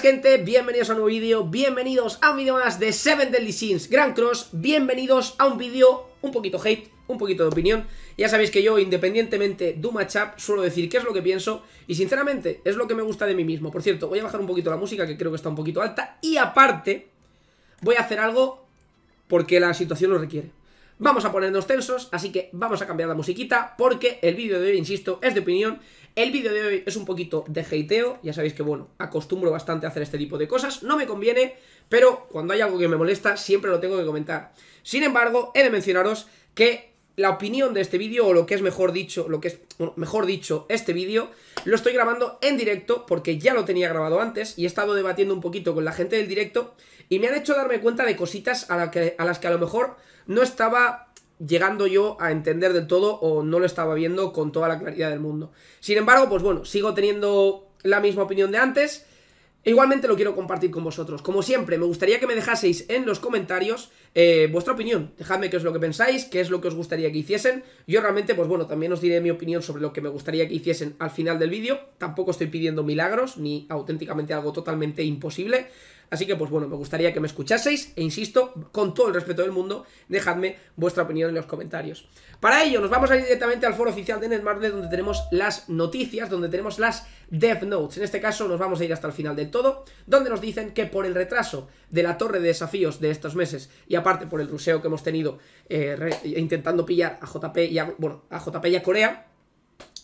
gente, bienvenidos a un nuevo vídeo, bienvenidos a un vídeo más de Seven Deadly Sins Grand Cross Bienvenidos a un vídeo un poquito hate, un poquito de opinión Ya sabéis que yo, independientemente de un matchup, suelo decir qué es lo que pienso Y sinceramente, es lo que me gusta de mí mismo Por cierto, voy a bajar un poquito la música que creo que está un poquito alta Y aparte, voy a hacer algo porque la situación lo requiere Vamos a ponernos tensos, así que vamos a cambiar la musiquita porque el vídeo de hoy, insisto, es de opinión. El vídeo de hoy es un poquito de heiteo. ya sabéis que, bueno, acostumbro bastante a hacer este tipo de cosas, no me conviene, pero cuando hay algo que me molesta siempre lo tengo que comentar. Sin embargo, he de mencionaros que la opinión de este vídeo, o lo que es mejor dicho, lo que es, mejor dicho, este vídeo, lo estoy grabando en directo, porque ya lo tenía grabado antes, y he estado debatiendo un poquito con la gente del directo, y me han hecho darme cuenta de cositas a, a las que a lo mejor no estaba llegando yo a entender del todo, o no lo estaba viendo con toda la claridad del mundo. Sin embargo, pues bueno, sigo teniendo la misma opinión de antes, e igualmente lo quiero compartir con vosotros. Como siempre, me gustaría que me dejaseis en los comentarios eh, vuestra opinión. Dejadme qué es lo que pensáis, qué es lo que os gustaría que hiciesen. Yo realmente, pues bueno, también os diré mi opinión sobre lo que me gustaría que hiciesen al final del vídeo. Tampoco estoy pidiendo milagros, ni auténticamente algo totalmente imposible. Así que, pues bueno, me gustaría que me escuchaseis e insisto, con todo el respeto del mundo, dejadme vuestra opinión en los comentarios. Para ello, nos vamos a ir directamente al foro oficial de Netmarble, donde tenemos las noticias, donde tenemos las Death Notes. En este caso, nos vamos a ir hasta el final del todo, donde nos dicen que por el retraso de la torre de desafíos de estos meses, y aparte por el ruseo que hemos tenido eh, intentando pillar a JP y a, a JP y a Corea,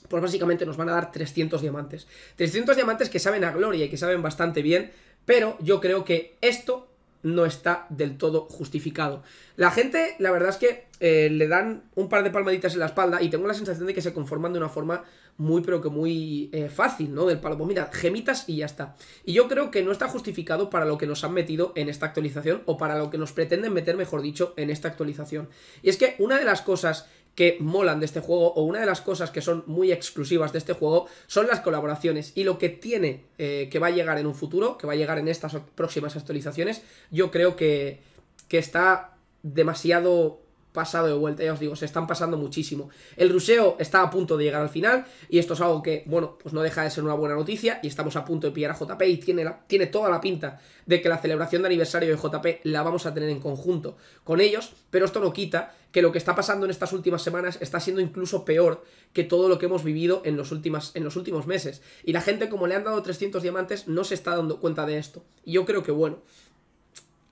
pues básicamente nos van a dar 300 diamantes. 300 diamantes que saben a gloria y que saben bastante bien pero yo creo que esto no está del todo justificado. La gente, la verdad es que eh, le dan un par de palmaditas en la espalda y tengo la sensación de que se conforman de una forma muy, pero que muy eh, fácil, ¿no? Del palo, pues mira, gemitas y ya está. Y yo creo que no está justificado para lo que nos han metido en esta actualización o para lo que nos pretenden meter, mejor dicho, en esta actualización. Y es que una de las cosas que molan de este juego o una de las cosas que son muy exclusivas de este juego son las colaboraciones y lo que tiene eh, que va a llegar en un futuro, que va a llegar en estas próximas actualizaciones, yo creo que, que está demasiado pasado de vuelta, ya os digo, se están pasando muchísimo. El ruseo está a punto de llegar al final y esto es algo que, bueno, pues no deja de ser una buena noticia y estamos a punto de pillar a JP y tiene, tiene toda la pinta de que la celebración de aniversario de JP la vamos a tener en conjunto con ellos, pero esto no quita que lo que está pasando en estas últimas semanas está siendo incluso peor que todo lo que hemos vivido en los, últimas, en los últimos meses. Y la gente, como le han dado 300 diamantes, no se está dando cuenta de esto. Y yo creo que, bueno,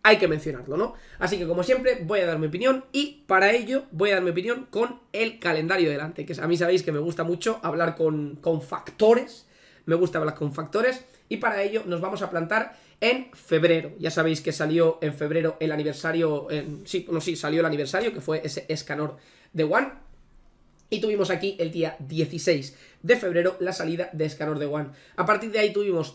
hay que mencionarlo, ¿no? Así que como siempre voy a dar mi opinión y para ello voy a dar mi opinión con el calendario delante, que a mí sabéis que me gusta mucho hablar con, con factores, me gusta hablar con factores y para ello nos vamos a plantar en febrero. Ya sabéis que salió en febrero el aniversario, sí, no, sí, salió el aniversario que fue ese Escanor de One y tuvimos aquí el día 16 de febrero la salida de Scanor de One. A partir de ahí tuvimos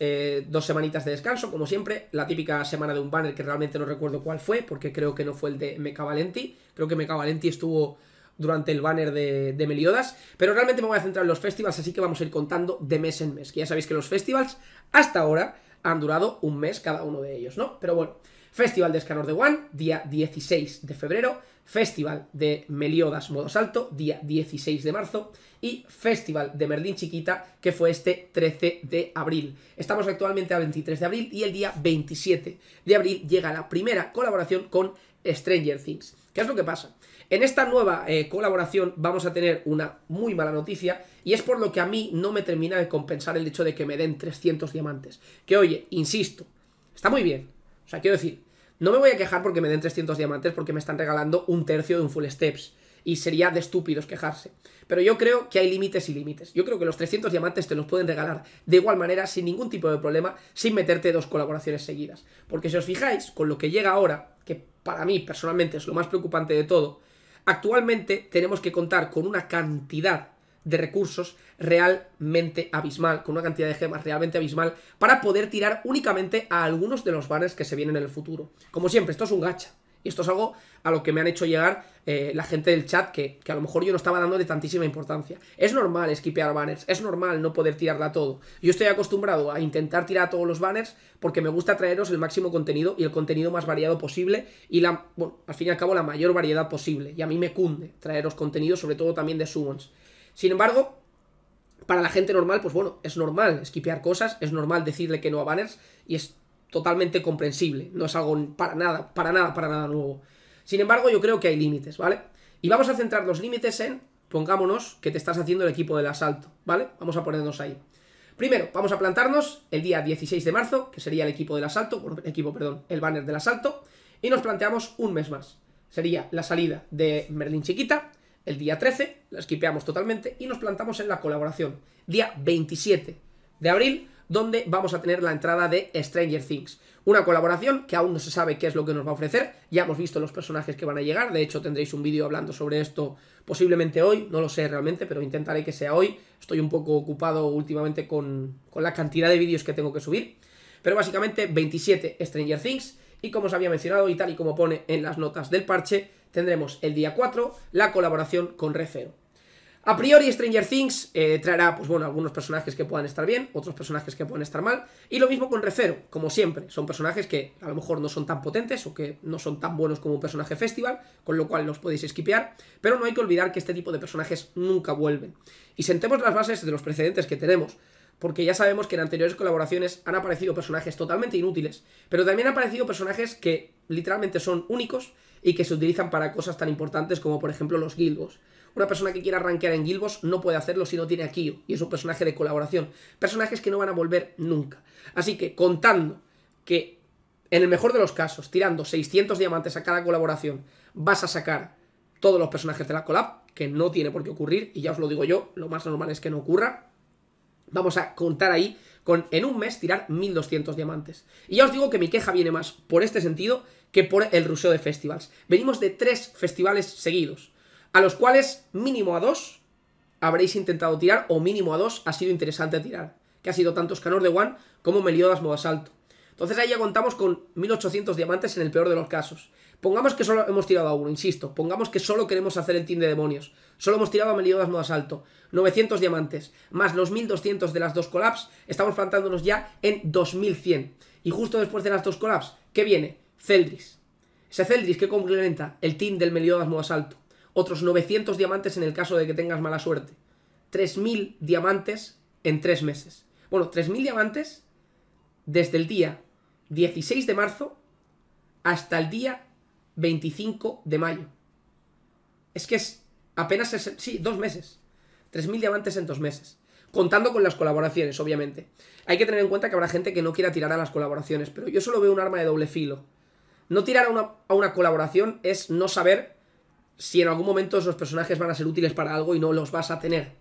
eh, dos, semanitas de descanso, como siempre. La típica semana de un banner que realmente no recuerdo cuál fue, porque creo que no fue el de Mecha Valenti. Creo que Mecha Valenti estuvo durante el banner de, de, Meliodas. Pero realmente me voy a centrar en los festivals, así que vamos a ir contando de mes en mes. Que ya sabéis que los festivals hasta ahora han durado un mes cada uno de ellos, ¿no? Pero bueno, Festival de Scanor de One, día 16 de febrero. Festival de Meliodas Modo Salto, día 16 de marzo, y Festival de Merlín Chiquita, que fue este 13 de abril. Estamos actualmente a 23 de abril y el día 27 de abril llega la primera colaboración con Stranger Things. ¿Qué es lo que pasa? En esta nueva eh, colaboración vamos a tener una muy mala noticia y es por lo que a mí no me termina de compensar el hecho de que me den 300 diamantes. Que oye, insisto, está muy bien. O sea, quiero decir, no me voy a quejar porque me den 300 diamantes porque me están regalando un tercio de un full steps. Y sería de estúpidos quejarse. Pero yo creo que hay límites y límites. Yo creo que los 300 diamantes te los pueden regalar de igual manera, sin ningún tipo de problema, sin meterte dos colaboraciones seguidas. Porque si os fijáis, con lo que llega ahora, que para mí personalmente es lo más preocupante de todo, actualmente tenemos que contar con una cantidad de recursos realmente abismal, con una cantidad de gemas realmente abismal, para poder tirar únicamente a algunos de los banners que se vienen en el futuro. Como siempre, esto es un gacha. Y esto es algo a lo que me han hecho llegar eh, la gente del chat, que, a lo mejor yo no estaba dando de tantísima importancia. Es normal esquipear banners, es normal no poder tirarla todo. Yo estoy acostumbrado a intentar tirar a todos los banners porque me gusta traeros el máximo contenido y el contenido más variado posible y la, bueno, al fin y al cabo la mayor variedad posible. Y a mí me cunde traeros contenido, sobre todo también de summons. Sin embargo, para la gente normal, pues bueno, es normal esquipear cosas, es normal decirle que no a banners y es totalmente comprensible. No es algo para nada, para nada, para nada nuevo. Sin embargo, yo creo que hay límites, ¿vale? Y vamos a centrar los límites en, pongámonos, que te estás haciendo el equipo del asalto, ¿vale? Vamos a ponernos ahí. Primero, vamos a plantarnos el día 16 de marzo, que sería el equipo del asalto, bueno, equipo, perdón, el banner del asalto, y nos planteamos un mes más. Sería la salida de Merlin Chiquita, el día 13 la esquipeamos totalmente y nos plantamos en la colaboración. Día 27 de abril, donde vamos a tener la entrada de Stranger Things. Una colaboración que aún no se sabe qué es lo que nos va a ofrecer. Ya hemos visto los personajes que van a llegar. De hecho, tendréis un vídeo hablando sobre esto posiblemente hoy. No lo sé realmente, pero intentaré que sea hoy. Estoy un poco ocupado últimamente con, con la cantidad de vídeos que tengo que subir. Pero básicamente 27 Stranger Things. Y como os había mencionado y tal y como pone en las notas del parche, tendremos el día 4 la colaboración con Refero A priori Stranger Things eh, traerá, pues bueno, algunos personajes que puedan estar bien, otros personajes que puedan estar mal, y lo mismo con Refero como siempre, son personajes que a lo mejor no son tan potentes o que no son tan buenos como un personaje festival, con lo cual los podéis esquipear, pero no hay que olvidar que este tipo de personajes nunca vuelven. Y sentemos las bases de los precedentes que tenemos porque ya sabemos que en anteriores colaboraciones han aparecido personajes totalmente inútiles, pero también han aparecido personajes que literalmente son únicos y que se utilizan para cosas tan importantes como por ejemplo los Gilbos. Una persona que quiera rankear en Gilbos no puede hacerlo si no tiene a Kyo, y es un personaje de colaboración. Personajes que no van a volver nunca. Así que contando que en el mejor de los casos, tirando 600 diamantes a cada colaboración, vas a sacar todos los personajes de la collab, que no tiene por qué ocurrir, y ya os lo digo yo, lo más normal es que no ocurra, Vamos a contar ahí con en un mes tirar 1200 diamantes. Y ya os digo que mi queja viene más por este sentido que por el ruseo de festivals. Venimos de tres festivales seguidos, a los cuales mínimo a dos habréis intentado tirar o mínimo a dos ha sido interesante tirar, que ha sido tanto Scanor de One como Meliodas asalto Entonces ahí ya contamos con 1800 diamantes en el peor de los casos. Pongamos que solo hemos tirado a uno, insisto. Pongamos que solo queremos hacer el team de demonios. Solo hemos tirado a Meliodas modo asalto. 900 diamantes, más los 1200 de las dos colaps estamos plantándonos ya en 2100. Y justo después de las dos colaps ¿qué viene? Celdris. Ese Celdris que complementa el team del Meliodas modo asalto. Otros 900 diamantes en el caso de que tengas mala suerte. 3000 diamantes en 3 meses. Bueno, 3000 diamantes desde el día 16 de marzo hasta el día 25 de mayo. Es que es apenas, sí, dos meses. 3.000 diamantes en dos meses. Contando con las colaboraciones, obviamente. Hay que tener en cuenta que habrá gente que no quiera tirar a las colaboraciones, pero yo solo veo un arma de doble filo. No tirar a una, a una colaboración es no saber si en algún momento esos personajes van a ser útiles para algo y no los vas a tener.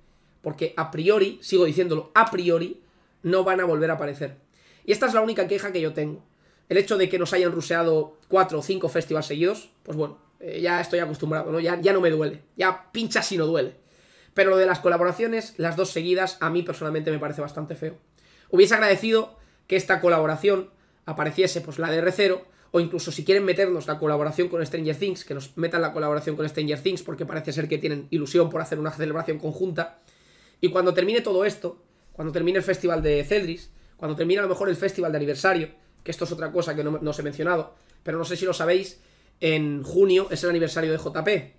Porque a priori, sigo diciéndolo, a priori, no van a volver a aparecer. Y esta es la única queja que yo tengo el hecho de que nos hayan ruseado cuatro o cinco festivals seguidos, pues bueno, eh, ya estoy acostumbrado, ¿no? Ya, ya no me duele, ya pincha si no duele. Pero lo de las colaboraciones, las dos seguidas, a mí personalmente me parece bastante feo. Hubiese agradecido que esta colaboración apareciese, pues la de R0, o incluso si quieren meternos la colaboración con Stranger Things, que nos metan la colaboración con Stranger Things, porque parece ser que tienen ilusión por hacer una celebración conjunta. Y cuando termine todo esto, cuando termine el festival de Celdris, cuando termine a lo mejor el festival de aniversario, que esto es otra cosa que no, os he mencionado, pero no sé si lo sabéis, en junio es el aniversario de JP.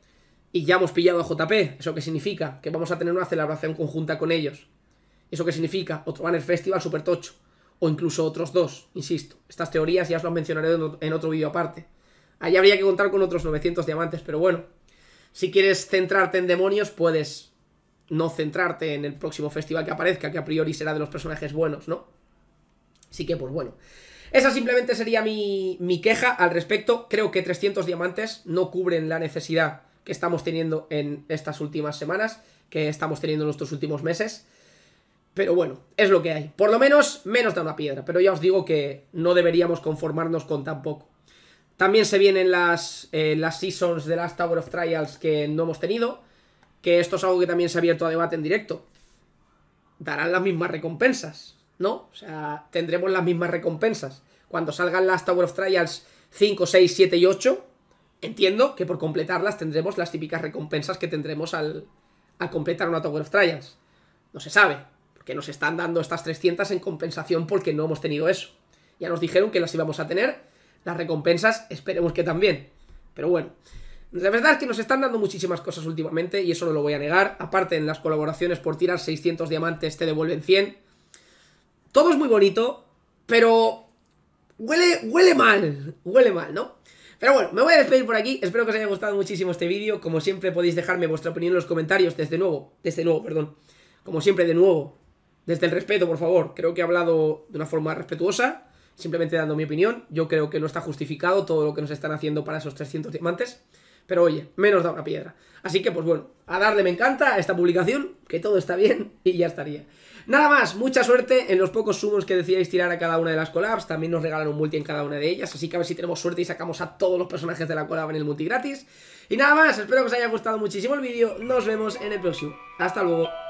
Y ya hemos pillado a JP. ¿Eso qué significa? Que vamos a tener una celebración conjunta con ellos. ¿Eso qué significa? Otro Banner Festival Super Tocho. O incluso otros dos, insisto. Estas teorías ya os las mencionaré en otro vídeo aparte. Ahí habría que contar con otros 900 diamantes, pero bueno. Si quieres centrarte en demonios, puedes no centrarte en el próximo festival que aparezca, que a priori será de los personajes buenos, ¿no? Así que, pues bueno. Esa simplemente sería mi, queja al respecto. Creo que 300 diamantes no cubren la necesidad que estamos teniendo en estas últimas semanas, que estamos teniendo en nuestros últimos meses. Pero bueno, es lo que hay. Por lo menos, menos da una piedra. Pero ya os digo que no deberíamos conformarnos con tan poco. También se vienen las, eh, las seasons de las Tower of Trials que no hemos tenido. Que esto es algo que también se ha abierto a debate en directo. ¿Darán las mismas recompensas? ¿no? O sea, tendremos las mismas recompensas. Cuando salgan las Tower of Trials 5, 6, 7 y 8, entiendo que por completarlas tendremos las típicas recompensas que tendremos al, completar una Tower of Trials. No se sabe, porque nos están dando estas 300 en compensación porque no hemos tenido eso. Ya nos dijeron que las íbamos a tener, las recompensas esperemos que también. Pero bueno, la verdad es que nos están dando muchísimas cosas últimamente y eso no lo voy a negar. Aparte, en las colaboraciones por tirar 600 diamantes te devuelven 100. Todo es muy bonito, pero huele, huele mal, huele mal, ¿no? Pero bueno, me voy a despedir por aquí, espero que os haya gustado muchísimo este vídeo, como siempre podéis dejarme vuestra opinión en los comentarios, desde nuevo, desde nuevo, perdón, como siempre de nuevo, desde el respeto, por favor, creo que he hablado de una forma respetuosa, simplemente dando mi opinión, yo creo que no está justificado todo lo que nos están haciendo para esos 300 diamantes, pero oye, menos da una piedra. Así que pues bueno, a darle me encanta a esta publicación, que todo está bien y ya estaría. Nada más, mucha suerte en los pocos sumos que decíais tirar a cada una de las collabs. También nos regalan un multi en cada una de ellas, así que a ver si tenemos suerte y sacamos a todos los personajes de la collab en el multi gratis. Y nada más, espero que os haya gustado muchísimo el vídeo. Nos vemos en el próximo. Hasta luego.